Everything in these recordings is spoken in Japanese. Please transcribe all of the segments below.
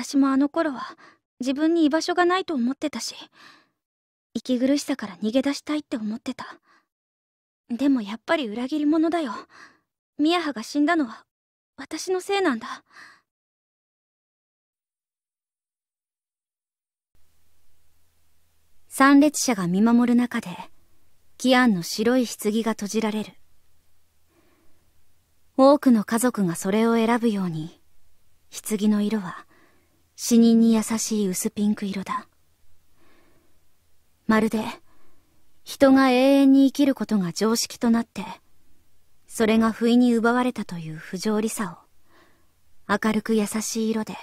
私もあの頃は自分に居場所がないと思ってたし息苦しさから逃げ出したいって思ってたでもやっぱり裏切り者だよ宮葉が死んだのは私のせいなんだ参列者が見守る中でキアンの白い棺が閉じられる多くの家族がそれを選ぶように棺の色は死人に優しい薄ピンク色だ。まるで、人が永遠に生きることが常識となって、それが不意に奪われたという不条理さを、明るく優しい色で、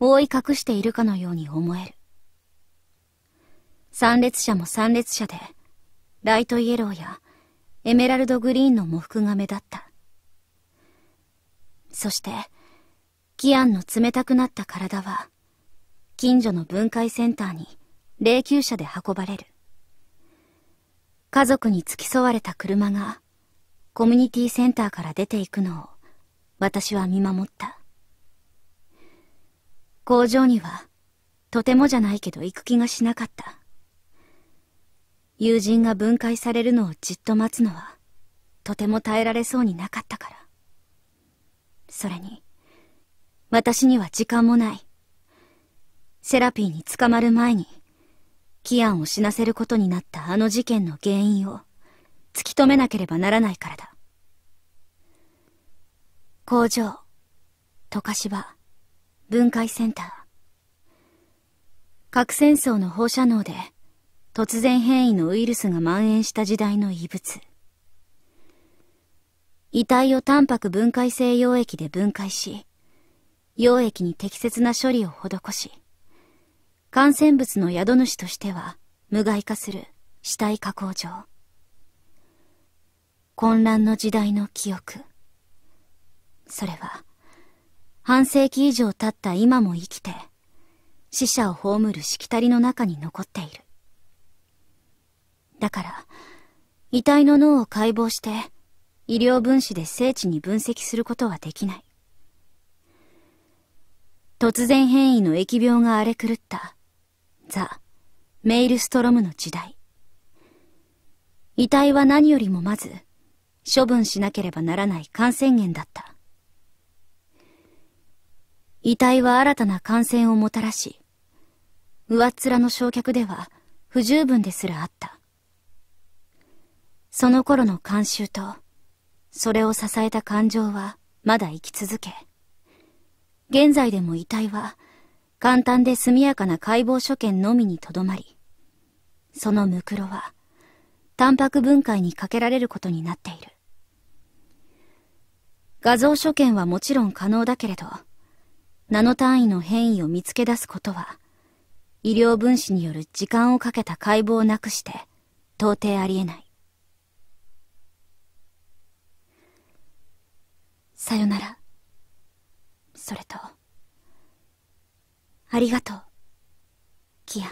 覆い隠しているかのように思える。参列者も参列者で、ライトイエローやエメラルドグリーンの模服が目立った。そして、キアンの冷たくなった体は、近所の分解センターに霊柩車で運ばれる。家族に付き添われた車が、コミュニティセンターから出ていくのを、私は見守った。工場には、とてもじゃないけど行く気がしなかった。友人が分解されるのをじっと待つのは、とても耐えられそうになかったから。それに、私には時間もない。セラピーに捕まる前に、キアンを死なせることになったあの事件の原因を突き止めなければならないからだ。工場、溶かし場、分解センター。核戦争の放射能で突然変異のウイルスが蔓延した時代の異物。遺体をタンパク分解性溶液で分解し、溶液に適切な処理を施し、感染物の宿主としては無害化する死体加工場。混乱の時代の記憶。それは、半世紀以上経った今も生きて、死者を葬るしきたりの中に残っている。だから、遺体の脳を解剖して、医療分子で精緻に分析することはできない。突然変異の疫病が荒れ狂った、ザ・メイルストロムの時代。遺体は何よりもまず、処分しなければならない感染源だった。遺体は新たな感染をもたらし、上っ面の焼却では不十分ですらあった。その頃の慣習と、それを支えた感情はまだ生き続け、現在でも遺体は、簡単で速やかな解剖所見のみにとどまり、そのムクロは、タンパク分解にかけられることになっている。画像所見はもちろん可能だけれど、ナノ単位の変異を見つけ出すことは、医療分子による時間をかけた解剖をなくして、到底ありえない。さよなら。それと。ありがとう、キアン。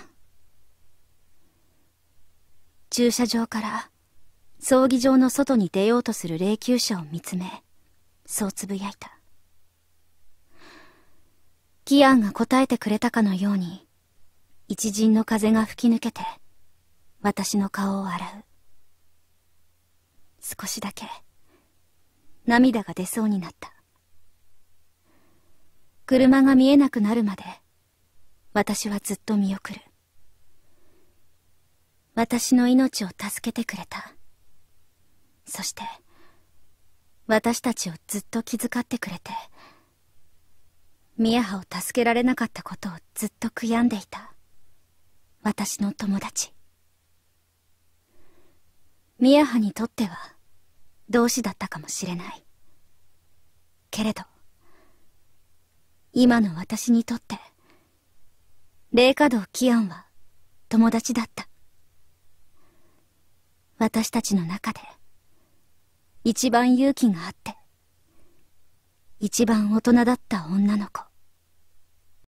駐車場から葬儀場の外に出ようとする霊柩車を見つめ、そうつぶやいた。キアンが答えてくれたかのように、一陣の風が吹き抜けて、私の顔を洗う。少しだけ、涙が出そうになった。車が見えなくなるまで、私はずっと見送る。私の命を助けてくれた。そして、私たちをずっと気遣ってくれて、宮葉を助けられなかったことをずっと悔やんでいた。私の友達。宮葉にとっては、同志だったかもしれない。けれど、今の私にとって、霊華道キアンは友達だった。私たちの中で、一番勇気があって、一番大人だった女の子。